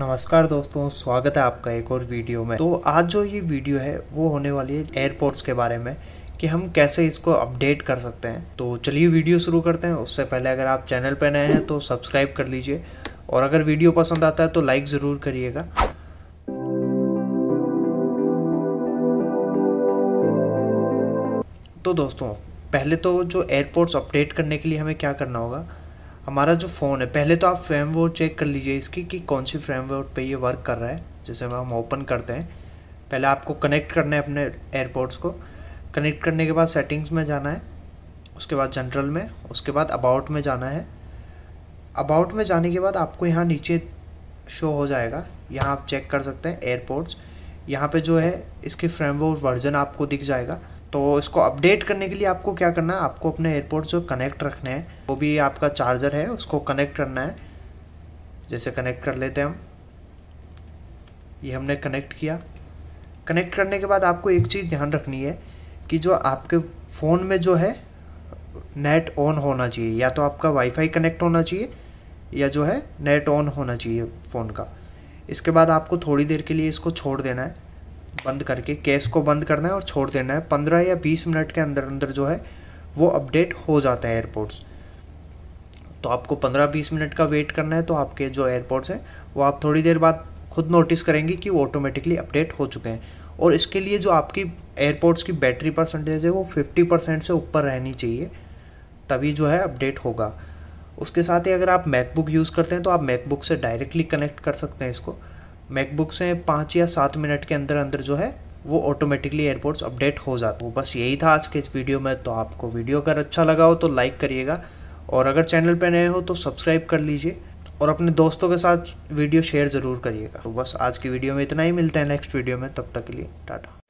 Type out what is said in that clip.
नमस्कार दोस्तों स्वागत है आपका एक और वीडियो में तो आज जो ये वीडियो है वो होने वाली है एयरपोर्ट्स के बारे में कि हम कैसे इसको अपडेट कर सकते हैं तो चलिए वीडियो शुरू करते हैं उससे पहले अगर आप चैनल पर नए हैं तो सब्सक्राइब कर लीजिए और अगर वीडियो पसंद आता है तो लाइक ज़रूर करिएगा तो दोस्तों पहले तो जो एयरपोर्ट्स अपडेट करने के लिए हमें क्या करना होगा हमारा जो फ़ोन है पहले तो आप फ्रेमवर्क चेक कर लीजिए इसकी कि कौन सी फ्रेमवर्क पे ये वर्क कर रहा है जैसे हम ओपन करते हैं पहले आपको कनेक्ट करना है अपने एयरपोर्ट्स को कनेक्ट करने के बाद सेटिंग्स में जाना है उसके बाद जनरल में उसके बाद अबाउट में जाना है अबाउट में जाने के बाद आपको यहाँ नीचे शो हो जाएगा यहाँ आप चेक कर सकते हैं एयरपोर्ट्स यहाँ पे जो है इसके फ्रेमवर्क वर्जन आपको दिख जाएगा तो इसको अपडेट करने के लिए आपको क्या करना है आपको अपने एयरपोर्ट जो कनेक्ट रखने हैं वो भी आपका चार्जर है उसको कनेक्ट करना है जैसे कनेक्ट कर लेते हैं हम ये हमने कनेक्ट किया कनेक्ट करने के बाद आपको एक चीज़ ध्यान रखनी है कि जो आपके फ़ोन में जो है नेट ऑन होना चाहिए या तो आपका वाईफाई कनेक्ट होना चाहिए या जो है नेट ऑन होना चाहिए फ़ोन का इसके बाद आपको थोड़ी देर के लिए इसको छोड़ देना है बंद करके केस को बंद करना है और छोड़ देना है पंद्रह या बीस मिनट के अंदर अंदर जो है वो अपडेट हो जाता है एयरपोर्ट्स तो आपको पंद्रह बीस मिनट का वेट करना है तो आपके जो एयरपोर्ट्स हैं वो आप थोड़ी देर बाद खुद नोटिस करेंगे कि वो ऑटोमेटिकली अपडेट हो चुके हैं और इसके लिए जो आपकी एयरपोर्ट्स की बैटरी परसेंटेज है वो फिफ्टी परसेंट से ऊपर रहनी चाहिए तभी जो है अपडेट होगा उसके साथ ही अगर आप मैकबुक यूज़ करते हैं तो आप मैकबुक से डायरेक्टली कनेक्ट कर सकते हैं इसको मैकबुक से पाँच या सात मिनट के अंदर अंदर जो है वो ऑटोमेटिकली एयरपोर्ट्स अपडेट हो जाते हैं बस यही था आज के इस वीडियो में तो आपको वीडियो अगर अच्छा लगा हो तो लाइक करिएगा और अगर चैनल पर नए हो तो सब्सक्राइब कर लीजिए और अपने दोस्तों के साथ वीडियो शेयर ज़रूर करिएगा तो बस आज की वीडियो में इतना ही मिलते हैं नेक्स्ट वीडियो में तब तक के लिए टाटा